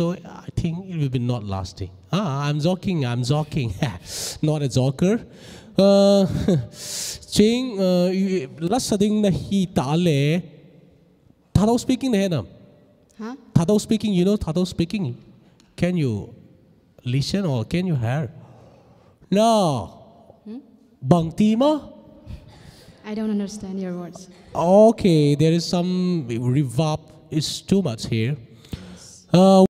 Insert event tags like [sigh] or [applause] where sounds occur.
So I think it will be not lasting. Ah, I'm joking, I'm joking. [laughs] not a joker. Uh, [laughs] Ching, uh, last thing that he tale, Tadao speaking, Nam. Huh? Tadao speaking, you know Tadao speaking. Can you listen or can you hear? No. Hmm? Bang Tima? I don't understand your words. Okay, there is some reverb. It's too much here. Yes. Uh,